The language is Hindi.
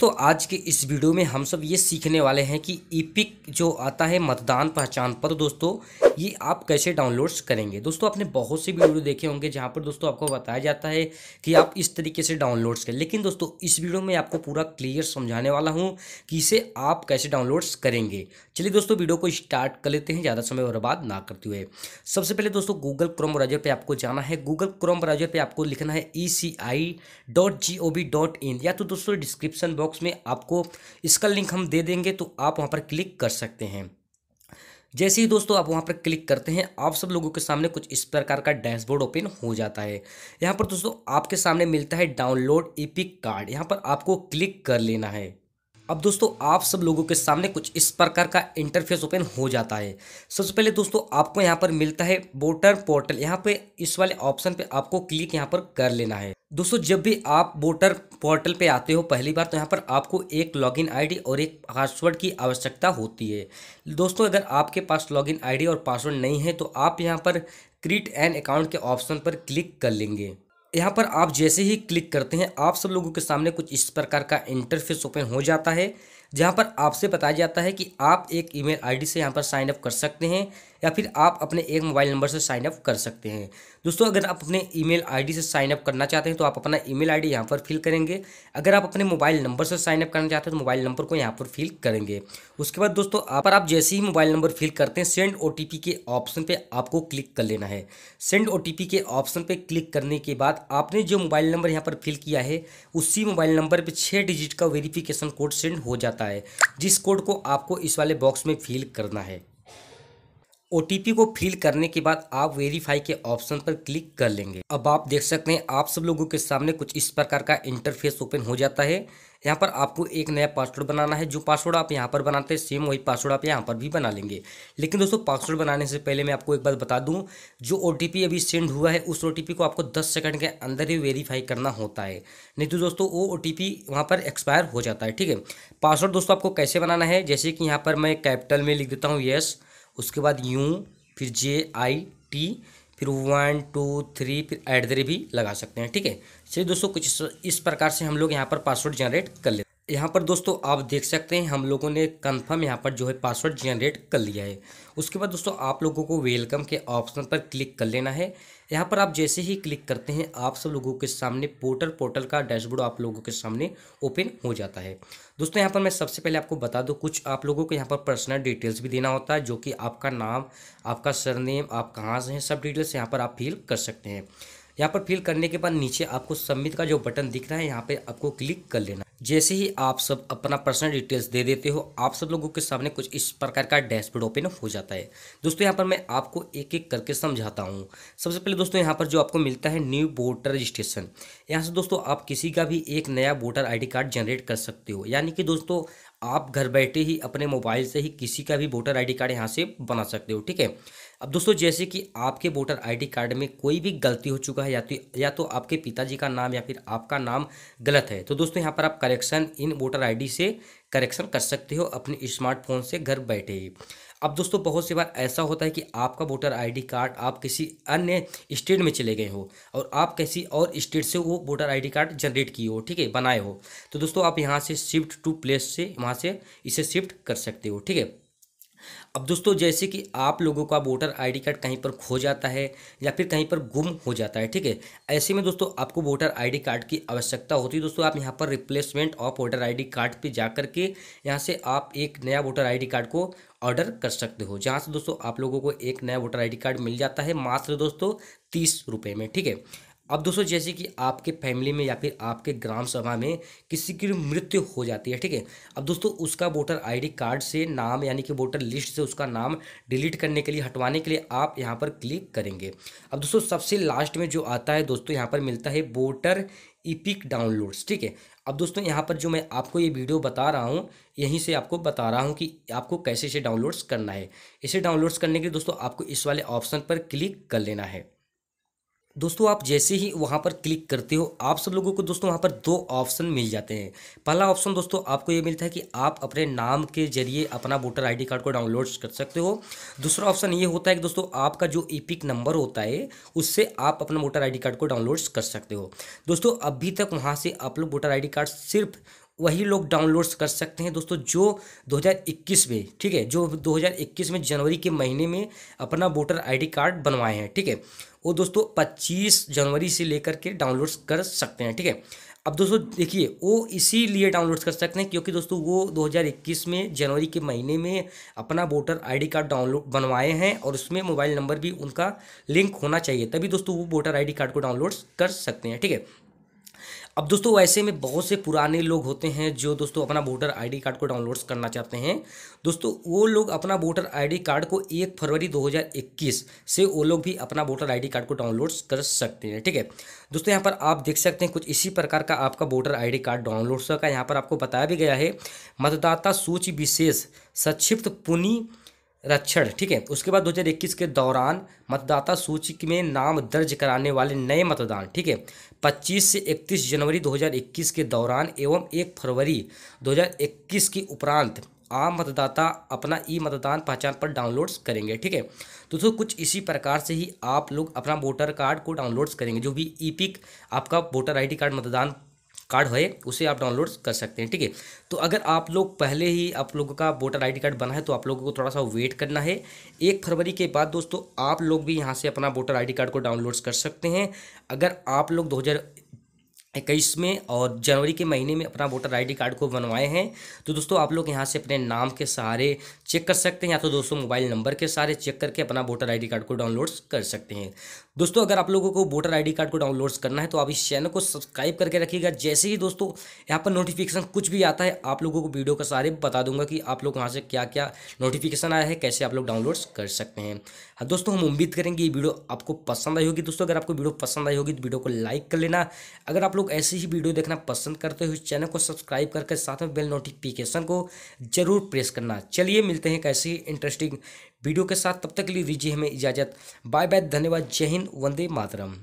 तो आज के इस वीडियो में हम सब ये सीखने वाले हैं कि ईपिक जो आता है मतदान पहचान पत्र दोस्तों ये आप कैसे डाउनलोड्स करेंगे दोस्तों आपने बहुत से वीडियो देखे होंगे जहां पर दोस्तों आपको बताया जाता है कि आप इस तरीके से डाउनलोड्स करें लेकिन दोस्तों इस वीडियो में आपको पूरा क्लियर समझाने वाला हूँ कि इसे आप कैसे डाउनलोड्स करेंगे चलिए दोस्तों वीडियो को स्टार्ट कर लेते हैं ज़्यादा समय बर्बाद ना करते हुए सबसे पहले दोस्तों गूगल क्रोम ब्राउजर पर आपको जाना है गूगल क्रोम ब्राउजर पर आपको लिखना है ई e या तो दोस्तों डिस्क्रिप्शन बॉक्स बॉक्स में आपको इसका लिंक हम दे देंगे तो आप वहाँ पर क्लिक कर सकते हैं जैसे ही दोस्तों आप वहां पर क्लिक करते हैं आप सब लोगों के सामने कुछ इस प्रकार का डैशबोर्ड ओपन हो जाता है यहां पर दोस्तों आपके सामने मिलता है डाउनलोड ईपिक कार्ड यहां पर आपको क्लिक कर लेना है अब दोस्तों आप सब लोगों के सामने कुछ इस प्रकार का इंटरफेस ओपन हो जाता है सबसे पहले दोस्तों आपको यहाँ पर मिलता है वोटर पोर्टल यहाँ पे इस वाले ऑप्शन पे आपको क्लिक यहाँ पर कर लेना है दोस्तों जब भी आप वोटर पोर्टल पे आते हो पहली बार तो यहाँ पर आपको एक लॉगिन आईडी और एक पासवर्ड की आवश्यकता होती है दोस्तों अगर आपके पास लॉगिन आईडी और पासवर्ड नहीं है तो आप यहाँ पर क्रिएट एन अकाउंट के ऑप्शन पर क्लिक कर लेंगे यहाँ पर आप जैसे ही क्लिक करते हैं आप सब लोगों के सामने कुछ इस प्रकार का इंटरफेस ओपन हो जाता है जहाँ पर आपसे बताया जाता है कि आप एक ईमेल आईडी से यहाँ पर साइन अप कर सकते हैं या फिर आप अपने एक मोबाइल नंबर से साइन अप कर सकते हैं दोस्तों अगर आप अपने ईमेल आईडी से साइन अप करना चाहते हैं तो आप अपना ईमेल आईडी यहाँ पर फिल करेंगे अगर आप अपने मोबाइल नंबर से साइन अप करना चाहते हैं तो मोबाइल नंबर को यहाँ पर फिल करेंगे उसके बाद दोस्तों आप पर आप जैसे ही मोबाइल नंबर फिल करते हैं सेंड ओ के ऑप्शन पर आपको क्लिक कर लेना है सेंड ओ के ऑप्शन पर क्लिक करने के बाद आपने जो मोबाइल नंबर यहाँ पर फिल किया है उसी मोबाइल नंबर पर छः डिजिट का वेरीफिकेशन कोड सेंड हो जाता जाता है जिस कोड को आपको इस वाले बॉक्स में फिल करना है ओ को फिल करने के बाद आप वेरीफाई के ऑप्शन पर क्लिक कर लेंगे अब आप देख सकते हैं आप सब लोगों के सामने कुछ इस प्रकार का इंटरफेस ओपन हो जाता है यहाँ पर आपको एक नया पासवर्ड बनाना है जो पासवर्ड आप यहाँ पर बनाते हैं सेम वही पासवर्ड आप यहाँ पर भी बना लेंगे लेकिन दोस्तों पासवर्ड बनाने से पहले मैं आपको एक बात बता दूँ जो ओ अभी सेंड हुआ है उस ओ को आपको दस सेकेंड के अंदर ही वेरीफाई करना होता है नहीं तो दोस्तों वो ओ टी वहाँ पर एक्सपायर हो जाता है ठीक है पासवर्ड दोस्तों आपको कैसे बनाना है जैसे कि यहाँ पर मैं कैपिटल में लिख देता हूँ येस yes, उसके बाद यू फिर जे आई टी फिर वन टू थ्री फिर एट द रेट भी लगा सकते हैं ठीक है चलिए दोस्तों कुछ इस प्रकार से हम लोग यहाँ पर पासवर्ड जनरेट कर लेते हैं यहाँ पर दोस्तों आप देख सकते हैं हम लोगों ने कंफर्म यहाँ पर जो है पासवर्ड जनरेट कर लिया है उसके बाद दोस्तों आप लोगों को वेलकम के ऑप्शन पर क्लिक कर लेना है यहाँ पर आप जैसे ही क्लिक करते हैं आप सब लोगों के सामने पोर्टल पोर्टल का डैशबोर्ड आप लोगों के सामने ओपन हो जाता है दोस्तों यहाँ पर मैं सबसे पहले आपको बता दूँ कुछ आप लोगों को यहाँ पर पर्सनल डिटेल्स भी देना होता है जो कि आपका नाम आपका सरनेम आप कहाँ से हैं सब डिटेल्स यहाँ पर आप फिल कर सकते हैं यहाँ पर फिल करने के बाद नीचे आपको सबमिट का जो बटन दिख रहा है यहाँ पर आपको क्लिक कर लेना जैसे ही आप सब अपना पर्सनल डिटेल्स दे देते हो आप सब लोगों के सामने कुछ इस प्रकार का डैशबोर्ड ओपन हो जाता है दोस्तों यहाँ पर मैं आपको एक एक करके समझाता हूँ सबसे पहले दोस्तों यहाँ पर जो आपको मिलता है न्यू वोटर रजिस्ट्रेशन यहाँ से दोस्तों आप किसी का भी एक नया वोटर आई कार्ड जनरेट कर सकते हो यानी कि दोस्तों आप घर बैठे ही अपने मोबाइल से ही किसी का भी वोटर आई कार्ड यहाँ से बना सकते हो ठीक है अब दोस्तों जैसे कि आपके वोटर आईडी कार्ड में कोई भी गलती हो चुका है या तो या तो आपके पिताजी का नाम या फिर आपका नाम गलत है तो दोस्तों यहाँ पर आप करेक्शन इन वोटर आईडी से करेक्शन कर सकते हो अपने स्मार्टफोन से घर बैठे ही अब दोस्तों बहुत सी बार ऐसा होता है कि आपका वोटर आईडी कार्ड आप किसी अन्य स्टेट में चले गए हो और आप किसी और स्टेट से वो वोटर आईडी कार्ड जनरेट किए हो ठीक है बनाए हो तो दोस्तों आप यहाँ से शिफ्ट टू प्लेस से वहाँ से इसे शिफ्ट कर सकते हो ठीक है अब दोस्तों जैसे कि आप लोगों का वोटर आईडी कार्ड कहीं पर खो जाता है या फिर कहीं पर गुम हो जाता है ठीक है ऐसे में दोस्तों आपको वोटर आईडी कार्ड की आवश्यकता होती है दोस्तों आप यहाँ पर replacement of voter ID card पे जा के यहाँ से आप एक नया वोटर आईडी कार्ड को ऑर्डर कर सकते हो जहाँ से दोस्तों आप लोगों को एक नया वोटर आई कार्ड मिल जाता है मात्र दोस्तों तीस रुपये में ठीक है अब दोस्तों जैसे कि आपके फैमिली में या फिर आपके ग्राम सभा में किसी की मृत्यु हो जाती है ठीक है अब दोस्तों उसका वोटर आईडी कार्ड से नाम यानी कि वोटर लिस्ट से उसका नाम डिलीट करने के लिए हटवाने के लिए आप यहाँ पर क्लिक करेंगे अब दोस्तों सबसे लास्ट में जो आता है दोस्तों यहाँ पर मिलता है वोटर ईपिक डाउनलोड्स ठीक है अब दोस्तों यहाँ पर जो मैं आपको ये वीडियो बता रहा हूँ यहीं से आपको बता रहा हूँ कि आपको कैसे इसे डाउनलोड्स करना है इसे डाउनलोड्स करने के लिए दोस्तों आपको इस वाले ऑप्शन पर क्लिक कर लेना है दोस्तों आप जैसे ही वहाँ पर क्लिक करते हो आप सब लोगों को दोस्तों वहाँ पर दो ऑप्शन मिल जाते हैं पहला ऑप्शन दोस्तों आपको ये मिलता है कि आप अपने नाम के जरिए अपना वोटर आईडी कार्ड को डाउनलोड कर सकते हो दूसरा ऑप्शन ये होता है कि दोस्तों आपका जो ई नंबर होता है उससे आप अपना वोटर आई कार्ड को डाउनलोड कर सकते हो दोस्तों अभी तक वहाँ से आप लोग वोटर आई कार्ड सिर्फ वही लोग डाउनलोड्स कर सकते हैं दोस्तों जो 2021 में ठीक है जो 2021 में जनवरी के महीने में अपना वोटर आईडी कार्ड बनवाए हैं ठीक है वो दोस्तों 25 जनवरी से लेकर के डाउनलोड्स कर सकते हैं ठीक है अब दोस्तों देखिए वो इसीलिए डाउनलोड कर सकते हैं क्योंकि दोस्तों वो 2021 में जनवरी के महीने में अपना वोटर आईडी कार्ड डाउनलोड बनवाए हैं और उसमें मोबाइल नंबर भी उनका लिंक होना चाहिए तभी दोस्तों वो वोटर आईडी कार्ड को डाउनलोड कर सकते हैं ठीक है अब दोस्तों ऐसे में बहुत से पुराने लोग होते हैं जो दोस्तों अपना वोटर आईडी कार्ड को डाउनलोड करना चाहते हैं दोस्तों वो लोग अपना वोटर आईडी कार्ड को एक फरवरी 2021 से वो लोग भी अपना वोटर आईडी कार्ड को डाउनलोड कर सकते हैं ठीक है दोस्तों यहाँ पर आप देख सकते हैं कुछ इसी प्रकार का आपका वोटर आई कार्ड डाउनलोड का यहाँ पर आपको बताया भी गया है मतदाता सूची विशेष संक्षिप्त पुनी रक्षण ठीक है उसके बाद 2021 के दौरान मतदाता सूची में नाम दर्ज कराने वाले नए मतदान ठीक है 25 से 31 जनवरी 2021 के दौरान एवं 1 फरवरी 2021 के उपरांत आम मतदाता अपना ई मतदान पहचान पर डाउनलोड्स करेंगे ठीक है तो दोस्तों कुछ इसी प्रकार से ही आप लोग अपना वोटर कार्ड को डाउनलोड्स करेंगे जो भी ई पिक आपका वोटर आईडी कार्ड मतदान कार्ड है उसे आप डाउनलोड कर सकते हैं ठीक है तो अगर आप लोग पहले ही आप लोगों का वोटर आईडी कार्ड बना है तो आप लोगों को थोड़ा सा वेट करना है एक फरवरी के बाद दोस्तों आप लोग भी यहाँ से अपना वोटर आईडी कार्ड को डाउनलोड कर सकते हैं अगर आप लोग दो इक्कीस में और जनवरी के महीने में अपना वोटर आईडी कार्ड को बनवाए हैं तो दोस्तों आप लोग यहाँ से अपने नाम के सहारे चेक कर सकते हैं या तो दोस्तों मोबाइल नंबर के सहारे चेक करके अपना वोटर आईडी कार्ड को डाउनलोड कर सकते हैं दोस्तों अगर आप लोगों को वोटर आईडी कार्ड को डाउनलोड करना है तो आप इस चैनल को सब्सक्राइब करके रखिएगा जैसे ही दोस्तों यहाँ पर नोटिफिकेशन कुछ भी आता है आप लोगों को वीडियो का सारे बता दूंगा कि आप लोग वहाँ से क्या क्या नोटिफिकेशन आया है कैसे आप लोग डाउनलोड कर सकते हैं हाँ दोस्तों हम उम्मीद करेंगे ये वीडियो आपको पसंद आई होगी दोस्तों अगर आपको वीडियो पसंद आई होगी तो वीडियो को लाइक कर लेना अगर आप लोग ऐसी ही वीडियो देखना पसंद करते हो इस चैनल को सब्सक्राइब करके साथ में बेल नोटिफिकेशन को जरूर प्रेस करना चलिए मिलते हैं कैसी इंटरेस्टिंग वीडियो के साथ तब तक के लिए दीजिए हमें इजाज़त बाय बाय धन्यवाद जय हिंद वंदे मातरम